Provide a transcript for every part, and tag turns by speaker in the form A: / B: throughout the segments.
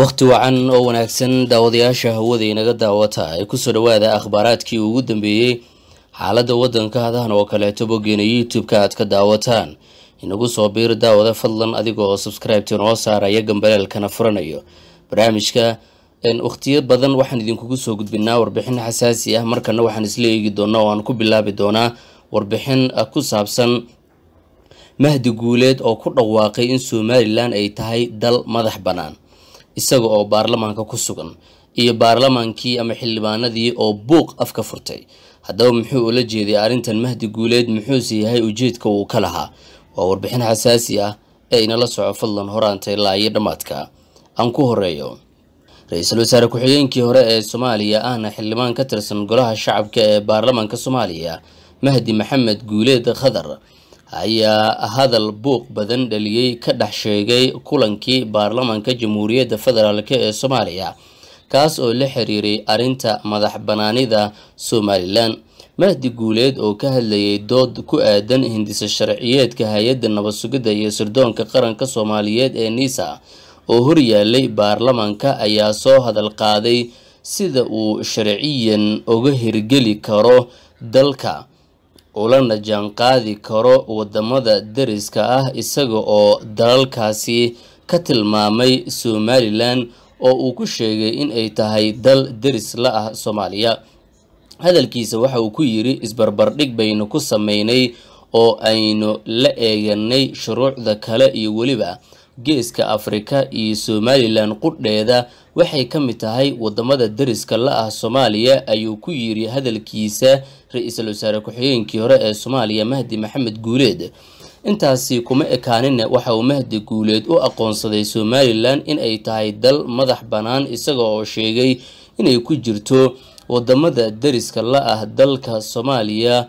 A: wakhti wacan oo wanaagsan daawadayaasha hawada inaga daawata kusoo dhawaada akhbaaraadkii ugu dambeeyey xaaladda waddanka hadahan oo kaleeto bogeena youtube-ka aad ka daawataan inagu soo biir daawada fadlan adigoo subscribeti noo saaraya gambaleelkana furanayo barnaamijka wakhtiyo badan waxaan idinkugu soo gudbinaa warbixin xasaasi ah markana waxaan isla eegi doonaa oo aan ku bilaabi doonaa warbixin ku saabsan mahdi guuleed oo ku dhawaaqay in somalilan ay tahay dal madax bannaan isaga oo baarlamaanka ku sugan iyo baarlamaankii ama xildhibaanadii oo buuq afka furtay haddaba muxuu ula jeeday arrintan mahdi guuleed muxuuse yahay ujeedka uu ka lahaa waa warbixin xasaasi ah ee inala soco fadlan horaantay laayo dhammaadka aan ku horeeyo ra-iisul wasaare ku-xigeenkii hore ee soomaaliya ahna xildhibaan ka tirsan golaha shacabka ee baarlamaanka soomaaliya mahdi maxamed guuleed khadar ayaa hadal buuq badan dhaliyey ka dhex sheegay kulankii baarlamaanka jamhuuriyadda federaalk ee soomaaliya kaas oo la xiriiray arinta madax banaanida somalilan mahdi guuleed oo ka hadlayay dood ku aadan hindisa sharciyeedka hay-adda nabad sugidda iyo sirdoonka qaranka soomaaliyeed ee niisa oo horyaalay baarlamaanka ayaa soo hadal qaaday sida uu sharciyan uga hirgeli karo dalka ulana jaanqaadi karo wadamada dariska ah isaga oo dalalkaasi ka tilmaamay somalilan oo uu ku sheegay inay tahay dal deris la ah soomaaliya hadalkiisa waxa uu ku yidhi isbarbardhig baynu ku sameynay oo aynu la eeganay shuruucda kale iyo weliba geeska afrika iyo somalilan qudheeda waxay ka mid tahay wadamada deriska la ah soomaaliya ayuu ku yiri hadalkiisa ra-iisul wasaare ku-xigeenkii hore ee soomaaliya mahdi maxamed guuleed intaasi kuma ekaanina waxa uu mahdi guuleed u aqoonsaday somalilan inay tahay dal madax bannaan isaga oo sheegay inay ku jirto wadamada deriska la ah dalka soomaaliya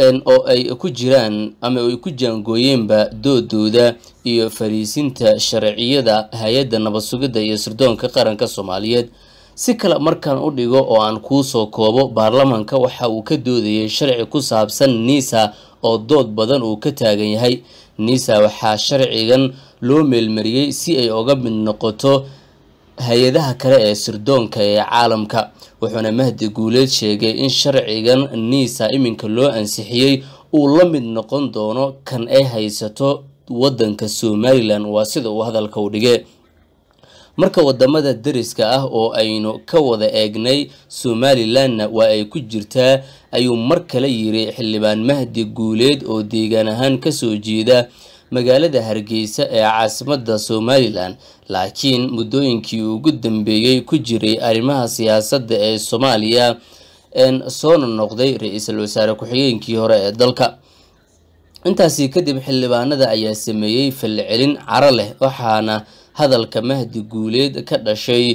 A: oo ay ku jiraan ama ay ku jaangooyeenba doodooda iyo fariisinta sharciyada hay-adda nabad sugidda iyo sirdoonka qaranka soomaaliyeed si kale markaan u dhigo oo aan kuusoo koobo baarlamanka waxa uu ka doodayay sharci ku saabsan niisa oo dood badan uu ka taagan yahay niisa waxaa sharcigan loo meelmariyey si ay oga mid noqoto hay-adaha kale ee sirdoonka ee caalamka wuxuuna mahdi guuleed sheegay in sharcigan niisa iminka loo ansixiyey uu la mid noqon doono kan ay haysato wadanka somalilan waa sida uu hadalka u dhige marka wadamada dariska ah oo aynu ka wada eegnay somalilanna waa ay ku jirtaa ayuu mar kale yiri xildhibaan mahdi guuleed oo deegaan ahaan kasoo jeeda magaalada hargeysa ee caasimada somalilan laakiin muddooyinkii ugu dambeeyey ku jiray arrimaha siyaasadda ee soomaaliya een soona noqday ra-iisul wasaare ku-xigeenkii hore ee dalka intaasi kadib xildhibaanada ayaa sameeyey falcelin caro leh waxaana hadalka mahdi guuleed ka dhashay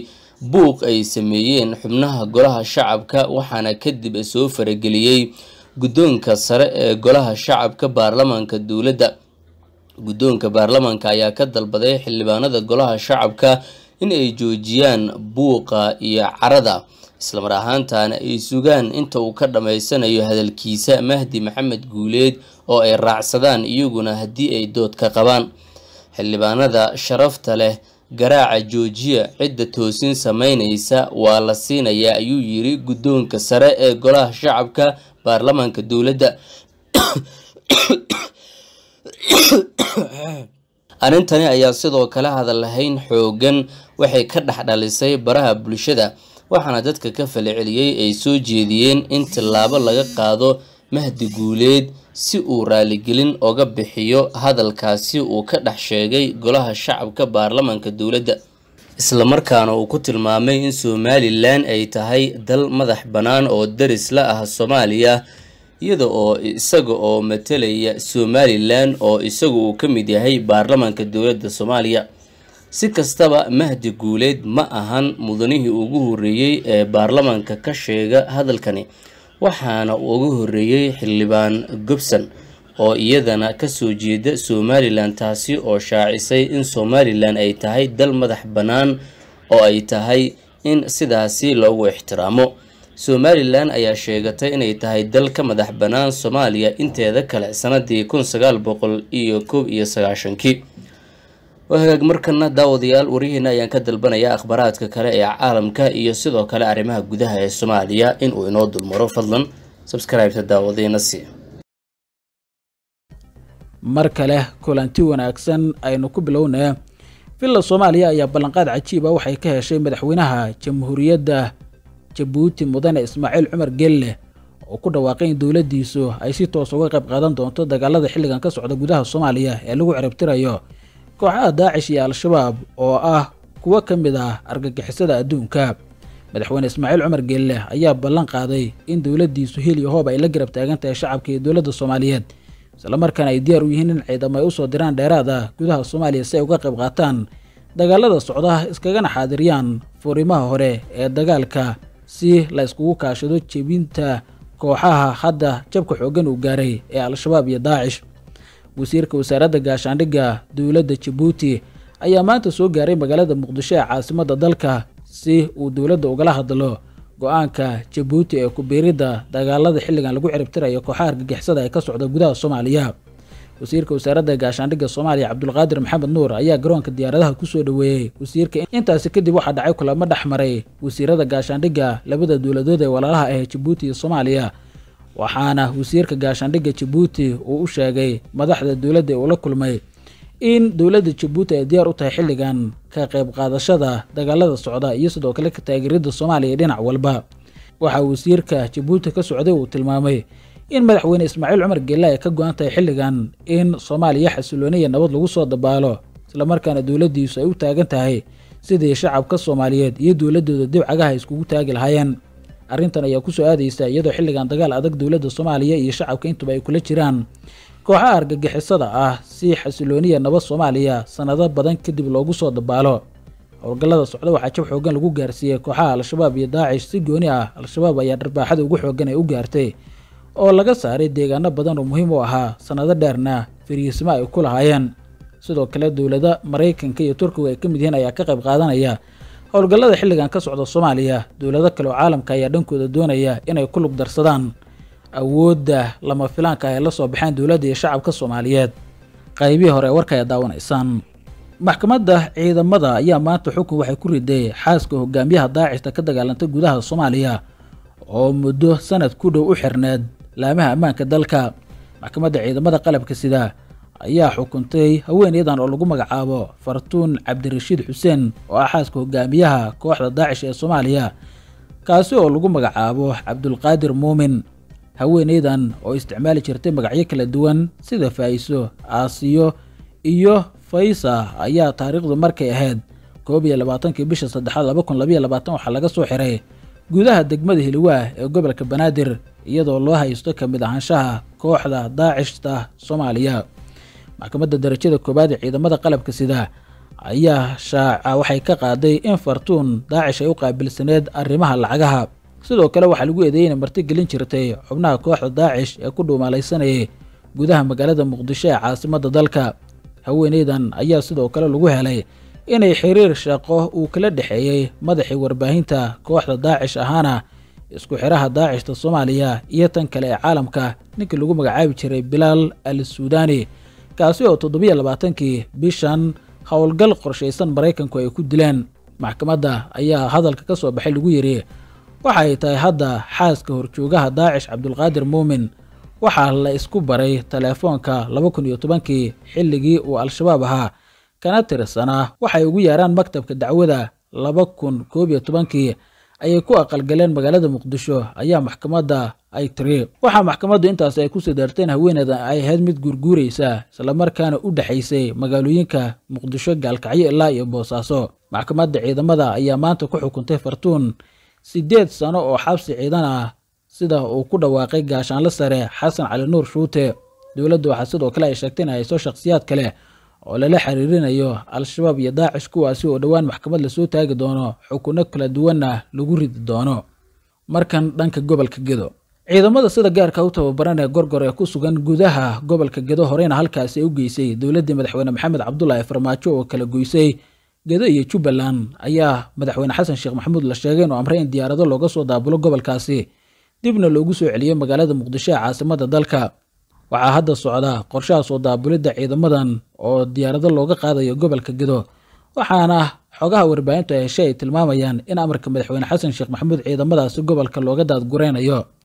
A: buuq ay sameeyeen xubnaha golaha shacabka waxaana kadib soo farageliyey guddoonka sare ee golaha shacabka baarlamaanka dowladda guddoonka baarlamaanka ayaa ka dalbaday xildhibaanada golaha shacabka in ay joojiyaan buuqa iyo carada islamar ahaantaana ay sugaan inta uu ka dhammaysanayo hadalkiisa mahdi maxamed guuleed oo ay raacsadaan iyaguna haddii ay dood ka qabaan xildhibaanada sharafta leh garaaca joojiya cidda toosin samaynaysa waa la siinayaa ayuu yiri guddoonka sare ee golaha shacabka baarlamaanka dowladda arrintani ayaa sidoo kale hadalahayn xooggan waxay ka dhexdhalisay baraha bulshada waxaana dadka ka falceliyey ay soo jeediyeen in tillaabo laga qaado mahdi guuleed si uu raaligelin oga bixiyo hadalkaasi uu ka dhex sheegay golaha shacabka baarlamaanka dowladda isla markaana uu ku tilmaamay in somalilan ay tahay dal madax bannaan oo daris la ah soomaaliya iyada oo isaga oo matalaya somalilan oo isagu uu ka mid yahay baarlamaanka dowladda soomaaliya si kastaba mahdi guuleed ma ahan mudanihii ugu horreeyey ee baarlamaanka ka sheega hadalkani waxaana uga horreeyey xildhibaan gobson oo iyadana kasoo jeeda somalilan taasi oo shaacisay in somalilan ay tahay dal madax bannaan oo ay tahay in sidaasi loogu ixtiraamo somalilan ayaa sheegatay inay tahay dal ka madax bannaan soomaaliya inteeda kale sanadii kun sagaal boqol iyo koob iyo sagaashankii waa markana daawadayaal warihiina ayaan ka dalbanayaa akhbaraadka kale ee caalamka iyo sidoo kale arrimaha gudaha ee soomaaliya inuu inoo dulmaro fadlan sabskraibta daawadayna
B: mar kale kulanti wanaagsan aynu ku bilownaa villa soomaaliya ayaa ballanqaad cajiiba ah waxay ka heshay madaxweynaha jamhuuriyadda jabuuti mudane ismaaciil cumar gelle oo ku dhawaaqay in dowladdiisu ay si toos uga qayb qaadan doonto dagaalada xilligan ka socda gudaha soomaaliya ee lagu ciribtirayo kooxaha daacish iyo al-shabaab oo ah kuwo ka mid ah argagixisada adduunka madaxweyne ismaaciil cumar gelle ayaa ballan qaaday in dowladdiisu hil iyo hoob ay la garab taagan tahay shacabka iyo dowladda soomaaliyeed islamarkaana ay diyaar u yihiin in ciidamo ay usoo diraan dheeraada gudaha soomaaliya si ay uga qayb qaataan dagaalada socda iskagana xaadiriyaan furimaha hore ee dagaalka si layskugu kaashado jebinta kooxaha hadda jabka xooggan uu gaaray ee al-shabaab iyo daacish wasiirka wasaaradda gaashaandhigga dowladda jabuuti ayaa maanta soo gaaray magaalada muqdisho ee caasimadda dalka si uu dowladda ugala hadlo go-aanka jabuuti ee ku biiridda dagaalada xilligan lagu ciribtirayo kooxaha argagixisada ee ka socda gudaha soomaaliya wasiirka wasaaradda gaashaandhigga soomaaliya cabdulqaadir maxamed nuur ayaa garoonka diyaaradaha kusoo dhoweeyey wasiirka intaasi kadib waxaa dhacay kulamo dhex maray wasiirada gaashaandhigga labada dowladood ee walaalaha ahee jabuuti iyo soomaaliya waxaana wasiirka gaashaandhigga jabuuti uu u sheegay madaxda dowladda ee la kulmay in dowladda jabuuti ay diyaar u tahay xilligan ka qayb qaadashada dagaalada socda iyo sidoo kale ka taageeridda soomaaliya dhinac walba waxaa wasiirka jabuuti ka socday uu tilmaamay in madaxweyne ismaaciil cumar geella ay ka go-an tahay xilligan in soomaaliya xasilooniya nabad lagu soo dabaalo islamarkaana dowladdiisu ay u taagan tahay sidii shacabka soomaaliyeed iyo dowladdooda cagaha iskugu taagi lahaayeen arrintan ayaa ku soo aadaysa iyadoo xilligan dagaal adag dowladda soomaaliya iyo shacabka intuba ay kula jiraan kooxaha argagixisada ah si xasilooniya nabad soomaaliya sannado badan kadib loogu soo dabaalo howlgallada socda waxaa jab xooggan lagu gaarsiiyey kooxaha al-shabaab iyo daacish si gooni ah al-shabaab ayaa dharbaaxada ugu xoogan ay u gaartay oo laga saaray deegaano badan oo muhiim u ahaa sannado dheerna fariismo ay ku lahaayeen sidoo kale dowlada maraykanka iyo turkigu ay ka mid yihiin ayaa ka qayb qaadanaya howlgallada xilligan ka socda soomaaliya dowlado kale oo caalamka ayaa dhankooda doonaya inay ku lug darsadaan awoodda lama filaanka ay la soo baxeen dowladda iyo shacabka soomaaliyeed qaybihii hore warka ay daawanaysaan maxkamadda ciidamada ayaa maanta xukun waxay ku riday xaaska hogaamiyaha daacishta ka dagaalanta gudaha soomaaliya oo muddo sanad ku dhow u xirneed laamaha ammaanka dalka maxkamadda ciidamada qalabka sida ayaa xukuntay haweeneydan oo lagu magacaabo fartuun cabdirashiid xuseen oo ah xaaska hogaamiyaha kooxda daacish ee soomaaliya kaasi oo lagu magacaabo cabdulqaadir muumin haweeneydan oo isticmaali jirtay magacyo kala duwan sida faa'iso aasiyo iyo faysa ayaa taariikhdu markay ahayd koob iyo labaatankii bisha saddexaad laba kun labayo labaatan waxaa laga soo xiray gudaha degmada hiliwaah ee gobolka banaadir iyadoo loo haysto ka mid ahaanshaha kooxda daacishta soomaaliya maxkamadda darajada koowaad ee ciidamada qalabka sida ayaa shaaca waxay ka qaaday in fartuun daacish ay u qaabilsaneed arrimaha lacagaha sidoo kale waxaa lagu eedeeyey inay martigelin jirtay xubnaha kooxda daacish ee ku dhuumaalaysanayay gudaha magaalada muqdisho ee caasimadda dalka haweeneydan ayaa sidoo kale lagu helay inay xiriir shaqo uu kala dhexeeyey madaxii warbaahinta kooxda daacish ahaana isku xidhaha daacishta soomaaliya iyo tan kale ee caalamka ninkii lagu magacaabi jiray bilaal al suudani kaasi oo toddobiyo labaatankii bishan howlgal qorshaysan maraykanku ay ku dileen maxkamadda ayaa hadalka ka soo baxay lagu yidhi waxa ay tahay hadda xaaska horjoogaha daacish cabdulqaadir muumin waxaa la isku baray teleefoonka laba kun iyo tobankii xilligii uu al-shabaab ahaa kana tirsanaa waxay ugu yeeraan maktabka dacwada laba kun koob iyo tobankii ayay ku aqalgaleen magaalada muqdisho ayaa maxkamadda ay tiri waxaa maxkamaddu intaas ay kusoo daarteen haweeneeda ay ahayd mid guurguuraysa islamarkaana u dhexaysay magaalooyinka muqdisho gaalkacyo ilaa iyo boosaaso maxkamadda ciidamada ayaa maanta ku xukuntay fartuun siddeed sano oo xabsi ciidan ah sida uu ku dhawaaqay gaashaanla sare xasan cali nuur shuute dowladda waxaa sidoo kale ay sheegtay in ay hayso shakhsiyaad kale oo lala xiriirinayo al-shabaab iyo daacish kuwaasi oo dhowaan maxkamad lasoo taagi doono xukuno kala duwanna ah lagu ridi doono markan dhanka gobolka gedo ciidamada sida gaarka u tababaran ee gorgor ee ku sugan gudaha gobolka gedo horeyna halkaasi u geysay dowladdii madaxweyne maxamed cabdulaahi farmaajo oo kala goysay gedo iyo jubbaland ayaa madaxweyne xasan sheekh maxamuud la sheegay inuu amray in diyaarado looga soo daabulo gobolkaasi dibna loogu soo celiyey magaalada muqdisho ee caasimada dalka waxaa hadda socda qorshaha soo daabulidda ciidamadan oo diyaarado looga qaadayo gobolka gedo waxaana xogaha warbaahintu heshe ay tilmaamayaan in amarka madaxweyne xasan sheekh maxamuud ciidamadaasi gobolka looga daadgureynayo